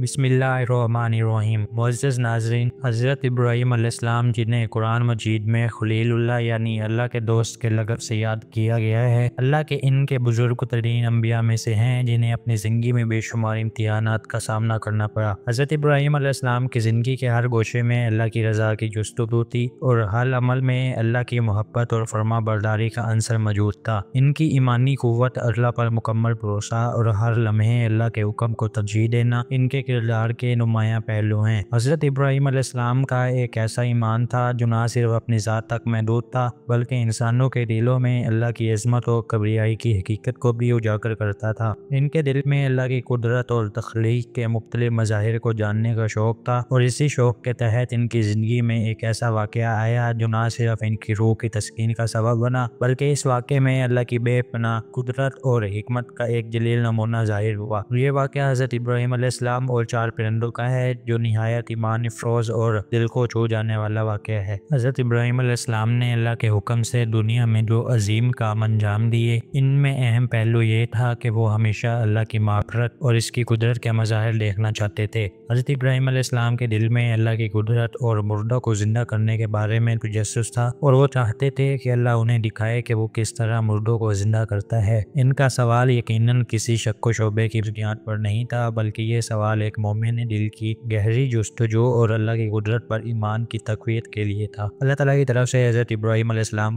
बसमीम मोज़ नाजरीन हज़रत इब्राहिम अलैहिस्सलाम जिन्हें कुरान मजीद में खलील्ला यानी अल्लाह के दोस्त के लगभग से याद किया गया है अल्लाह के इनके बुजुर्ग तरीन अम्बिया में से हैं जिन्हें अपनी ज़िंदगी में बेशुमार इम्तहान का सामना करना पड़ा हज़रत इब्राहिम अलैहिस्सलाम की ज़िंदगी के हर गोशे में अल्लाह की रजा की जस्तु थी और हर अमल में अल्लाह की मोहब्बत और फरमा बरदारी का अंसर मौजूद था इनकी ईमानी क़वत अल्लाह पर मुकम्मल भरोसा और हर लम्हे अल्लाह के हुक्म को तरजीह देना इनके किरदार के नुमाया पहलू हैं हज़रत इब्राहिम अलैहिस्सलाम का एक ऐसा ईमान था जो ना सिर्फ अपनी ज़ात तक महदूद था बल्कि इंसानों के दिलों में अल्लाह की अजमत और कब्रियाई की हकीकत को भी उजागर करता था इनके दिल में अल्लाह की कुदरत और तख्लीक के मुख्तलि मज़ाहिर को जानने का शौक़ था और इसी शौक़ के तहत इनकी ज़िंदगी में एक ऐसा वाक़ आया जो ना सिर्फ इनकी रूह की तस्किन का सबब बना बल्कि इस वाक़े में अल्लाह की बेपना कुदरत और हमत का एक जलील नमूना ज़ाहिर हुआ ये वाक़ हज़रत इब्राहिम अलैहिस्सलाम और चार परिंदों का है जो नहायत ईमान अफरोज और दिल को छू जाने वाला वाक़ है हज़रत इब्राहिम इस्लाम ने अल्लाह के हुक्म से दुनिया में जो अजीम काम अंजाम दिए इनमें अहम पहलू ये था कि वो हमेशा अल्लाह की माफरत और इसकी कुदरत के मज़ाहिर देखना चाहते थे हज़रत इब्राहिम इस्लाम के दिल में अल्लाह की कुदरत और मुर्दा को ज़िंदा करने के बारे में तजस था और वो चाहते थे कि अल्लाह उन्हें दिखाए कि वो किस तरह मुर्दों को ज़िंदा करता है इनका सवाल यकीनन किसी शक व शोबे की बुनियाद पर नहीं था बल्कि ये सवाल एक मोमिन दिल की गहरी जस्तजो और अल्लाह की कुदरत पर ईमान की तकवीत के लिए था अल्लाह तला की तरफ से हज़रत इब्राहिम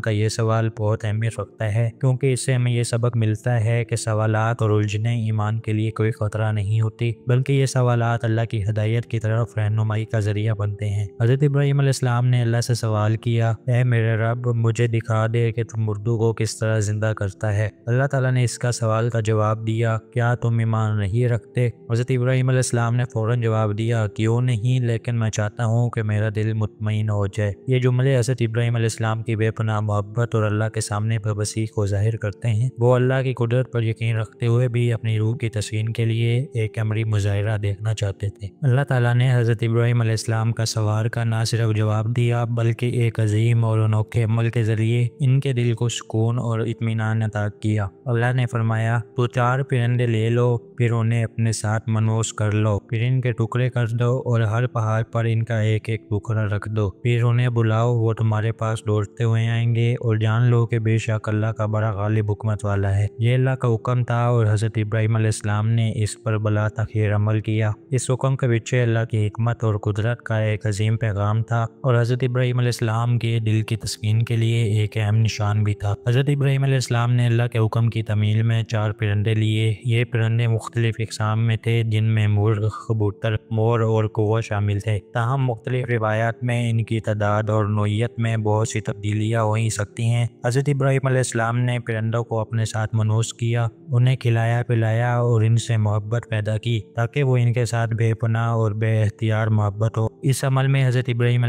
का यह सवाल बहुत अहमियत रखता है क्योंकि इससे हमें यह सबक मिलता है कि सवाल और उलझने ईमान के लिए कोई खतरा नहीं होती बल्कि ये सवाल अल्लाह की हदायत की तरफ रहनुमाई का जरिया बनते हैं हज़रत इब्राहिम ने अल्लाह से सवाल किया ए मेरे रब मुझे दिखा दे कि तुम मुर्दों को किस तरह जिंदा करता है अल्लाह तला ने इसका सवाल का जवाब दिया क्या तुम ईमान नहीं रखते हज़रत इब्राहिम ने फ़ौर जवाब दिया क्यों नहीं लेकिन मैं चाहता हूँ कि मेरा दिल मुतमिन हो जाए ये जुमले असद इब्राहिम की बेपनाह मोहब्बत और अल्लाह के सामने बबसी को जाहिर करते हैं वो अल्लाह की कुदरत पर यकीन रखते हुए भी अपनी रूह की तस्वीन के लिए एक अमरी मुजाहरा देखना चाहते थे अल्लाह ताला ने हज़रत इब्राहिम का सवार का ना सिर्फ जवाब दिया बल्कि एक अजीम और अनोखे अमल के ज़रिए इनके दिल को सुकून और इतमान अता किया अल्लाह ने फरमाया तो चार परिंदे ले लो फिर उन्हें अपने साथ मनोस कर लो लो फिर इनके टुकड़े कर दो और हर पहाड़ पर इनका एक एक टुकड़ा रख दो फिर उन्हें बुलाओ वो तुम्हारे पास दौड़ते हुए आएंगे और जान लो कि बेशक अल्लाह का बड़ा गालिब हुकमत वाला है ये अल्लाह का हुक्म था और हज़रत इब्राहिम इस्लाम ने इस पर बला तखीर अमल किया इस हुक्म के पीछे अल्लाह की हमत और कुदरत का एक अजीम पैगाम था और हज़रत इब्राहिम इस्लाम के दिल की तस्किन के लिए एक अहम निशान भी था हज़रत इब्राहिम इस्लाम ने अल्लाह के हुक्म की तमील में चार परिंदे लिए ये परिंदे मुख्तलिफ़ इकसाम में थे जिनमें मोर बुजुर्ग कबूतर मोर और कुआ शामिल थे ताहम मुख्तलिफ रिवायात में इनकी तादाद और नोयत में बहुत सी तब्दीलियाँ हो ही सकती हैं हज़रत इब्राहिम ने परिंदों को अपने साथ मनूस किया उन्हें खिलाया पिलाया और इनसे मोहब्बत पैदा की ताकि वो इनके साथ बेपनाह और बेअख्तियार मोहब्बत हो इस अमल में हज़रत इब्राहिम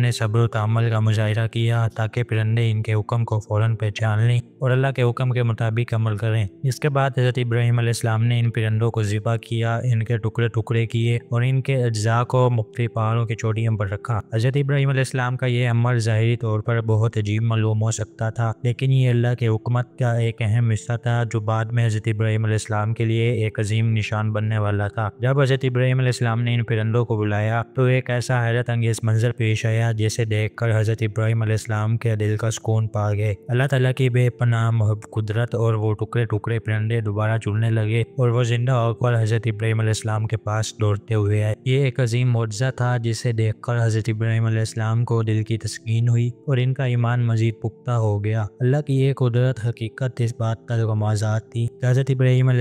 ने सब्र तमल का मुजाहरा किया ताकि परिंदे इनके हुक्म को फ़ौरन पहचान लें और अल्लाह के हुक्म के मुताबिक अमल करें इसके बाद हज़रत इब्राहिम ने इन परिंदों को ज़िबा किया इनके टुकड़े टुकड़े टुकड़े किए और इनके अज्जा को मुख्तिक पहाड़ों की चोटियों पर रखा हजरत इब्राहिम इस्लाम का यह अमल जहरी तौर पर बहुत अजीब मालूम हो सकता था लेकिन ये अल्लाह के हुकमत का एक अहम हिस्सा था जो बाद में हजरत इब्राहिम इस्लाम के लिए एक अजीम निशान बनने वाला था जब हजरत इब्राहिम इस्लाम ने इन परिंदों को बुलाया तो एक ऐसा हैरत अंगेज मंजर पेश आया जिसे देख कर हजरत इब्राहिम इस्लाम के दिल का सुकून पा गए अल्लाह तला की बेपनाह महब कुदरत और वो टुकड़े टुकड़े परिंदे दोबारा चुनने लगे और वो जिंदा होकर हजरत इब्राहिम के के पास दौड़ते हुए आए ये एक अजीम मुआवजा था जिसे देखकर हज़रत इब्राहिम को दिल की तस्कीन हुई और इनका ईमान मजीद पुख्ता हो गया अल्लाह की ये कुदरत हकीकत इस बात का गमाजात थी हज़रत इब्राहिम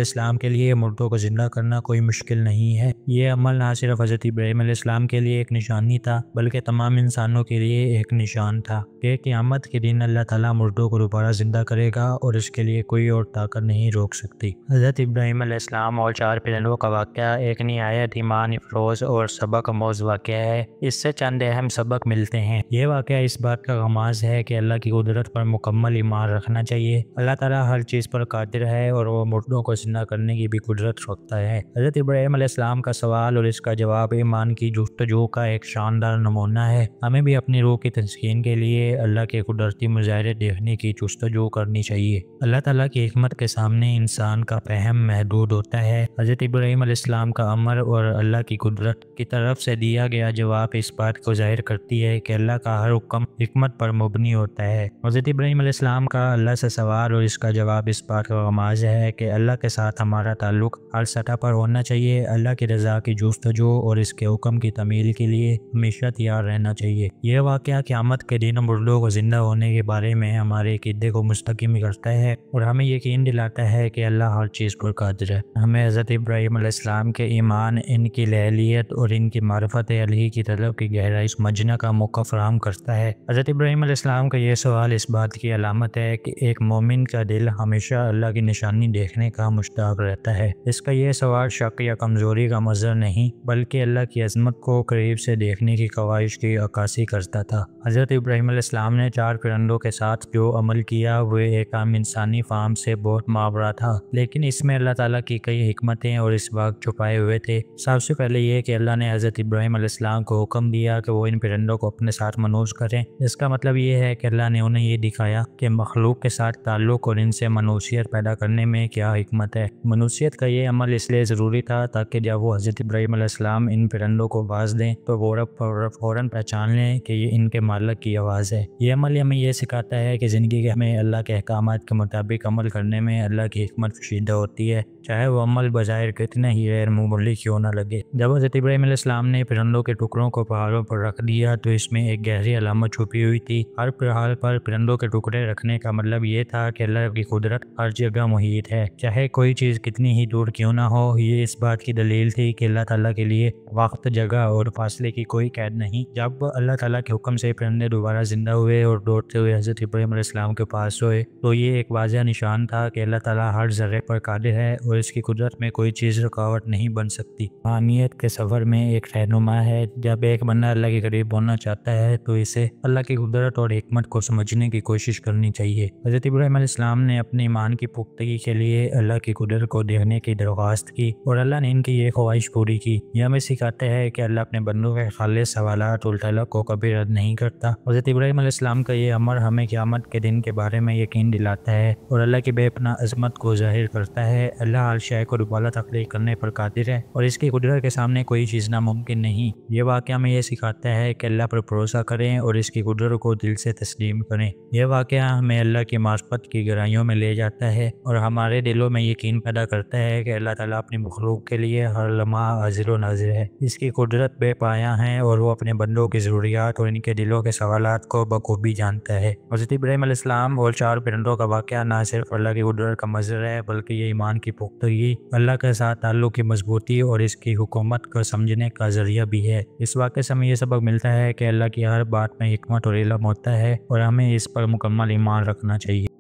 के लिए मुर्दों को ज़िंदा करना कोई मुश्किल नहीं है ये अमल न सिर्फ हज़रत इब्राहिम के लिए एक निशानी था बल्कि तमाम इंसानों के लिए एक निशान था कि क़्यामत के दिन अल्लाह ताला मुर्दों को दोबारा ज़िंदा करेगा और इसके लिए कोई और ताकत नहीं रोक सकती हज़रत इब्राहिम और चार पिलरों का वाक़ एक आयत ईमान अफरोज और सबक मोज वाक़ है इससे चंद अहम सबक मिलते हैं ये वाक़ इस बात का गमाज है कि अल्लाह की कुदरत पर मुकम्मल ईमान रखना चाहिए अल्लाह तला हर चीज़ पर कादिर है और वो मुर्दों को जिंदा करने की भी कुदरत रखता है हज़रत इब्राहिम का सवाल और इसका जवाब ईमान की जस्तजू का एक शानदार नमूना है हमें भी अपनी रूह की तस्किन के लिए अल्लाह के कुदरती मुजाहरे देखने की जो करनी चाहिए अल्लाह तला की हमत के सामने इंसान का फहम महदूद होता है हज़रत इब्राहिम का अमर और अल्लाह की कुदरत की तरफ से दिया गया जवाब इस बात को जाहिर करती है कि अल्लाह का हर हुक्म हमत पर मबनी होता है हज़रत इब्राहिम का अल्लाह से सवाल और इसका जवाब इस बात का गमाज है कि अल्लाह के साथ हमारा ताल्लुक हर सतह पर होना चाहिए अल्लाह की रजा की जस्तजू और इसके हुक्म की तमील के लिए हमेशा तैयार रहना चाहिए यह वाक़ क़्यामत के दिन मुर्दों को ज़िंदा होने के बारे में हमारे किदे को मुस्तकम करता है और हमें यकीन दिलाता है कि अल्लाह हर चीज़ पर कादिर है हमें हज़रत इब्राहिम के ईमान इनकी लहलीत और इनकी मार्फत अली की तलब की गहराई समझना का मौका फ्राहम करता है हज़रत इब्राहिम इस्लाम का यह सवाल इस बात की अलामत है कि एक मोमिन का दिल हमेशा अल्लाह की निशानी देखने का मुश्ताक रहता है इसका यह सवाल शक या कमज़ोरी का मजर नहीं बल्कि अल्लाह की अजमत को करीब से देखने की ख्वाहिश की अक्सी करता था हज़रत इब्राहिम इस्लाम ने चार करंदों के साथ जो अमल किया वह एक आम इंसानी फार्म से बहुत मावरा था लेकिन इसमें अल्लाह तला की कई हमतें और इस बात छुपाए हुए हुए थे सबसे पहले यह कि अल्लाह ने हज़रत इब्राहिम अलैहिस्सलाम को हुक्म दिया कि वो इन परिंदों को अपने साथ मनोज करें इसका मतलब ये है कि अल्लाह ने उन्हें ये दिखाया कि मखलूक के साथ ताल्लुक़ और इनसे मनूसियत पैदा करने में क्या हमत है मनुष्यत का ये अमल इसलिए ज़रूरी था ताकि जब वो हज़रत इब्राहिम अलैहिस्सलाम इन परिंदों को आवाज़ दें तो वो फ़ौर पहचान लें कि ये इनके मालक की आवाज़ है ये अमल हमें यह सिखाता है कि ज़िंदगी के हमें अल्लाह के अहकाम के मुताबिक अमल करने में अल्लाह की हमत फशीदा होती है चाहे वो अमल बज़ाहिर कितने ही गैर मुबल हमले क्यों न लगे जब हज़रत इब्राहिम ने परिंदों के टुकड़ों को पहाड़ों पर रख दिया तो इसमें एक गहरी अलामत छुपी हुई थी हर पहाड़ पर परिंदों के टुकड़े रखने का मतलब ये था कि अल्लाह की कुदरत हर जगह मुहित है चाहे कोई चीज़ कितनी ही दूर क्यों ना हो ये इस बात की दलील थी कि अल्लाह तला के लिए वक्त जगह और फासले की कोई कैद नहीं जब अल्लाह तला के हुक्म से परिंदे दोबारा जिंदा हुए और दौड़ते हुए हज़रत इब्राहिम के पास हुए तो ये एक वाजह निशान था कि अल्लाह तला हर जर्रे पर कादिर है और इसकी कुदरत में कोई चीज़ रुकावट नहीं बन बन सकती मानियत के सफर में एक रहनुमा है जब एक बंदा अल्लाह के करीब बोलना चाहता है तो इसे अल्लाह की कुदरत और हमत को समझने की कोशिश करनी चाहिए हज़रत इब्राहिम इस्लाम ने अपने ईमान की पुख्तगी के लिए अल्लाह की कुदरत को देखने की दरख्वास्त की और अल्लाह ने इनकी ये ख्वाहिश पूरी की यह हमें सिखाते हैं कि अल्लाह अपने बंदों के खाले सवाल और को कभी रद्द नहीं करता हज़रत इब्राहिम इस्लाम का ये अमर हमें क्यामत के दिन के बारे में यकीन दिलाता है और अल्लाह की बेपना अजमत को जाहिर करता है अल्लाह आल को रुबाला तख्लीक करने पर कादिर है है और इसके कुदरत के सामने कोई चीज़ नामुमकिन नहीं ये वाक़ हमें यह सिखाता है कि अल्लाह पर भरोसा करें और इसकी कुदरत को दिल से तस्लीम करें यह वाक़ हमें अल्लाह की मार्फत की गहराइयों में ले जाता है और हमारे दिलों में यकीन पैदा करता है कि अल्लाह तला अपनी मखलूक के लिए हर लम्हा हाजिर नाजिर है इसकी कुदरत बेपाया है और वो अपने बंदों की ज़रूरियात और इनके दिलों के सवाल को बखूबी जानता है हज़रत इब्राहिम और चार परिंदों का वाक़ ना सिर्फ अल्लाह की कुदरत का मजर है बल्कि ये ईमान की पुख्तगी अल्लाह के साथ ताल्लुक़ की मजबूत होती है और इसकी हुकूमत को समझने का जरिया भी है इस वाक़े से हमें यह सबक मिलता है कि अल्लाह की हर बात में हमत और इलम होता है और हमें इस पर मुकम्मल ईमान रखना चाहिए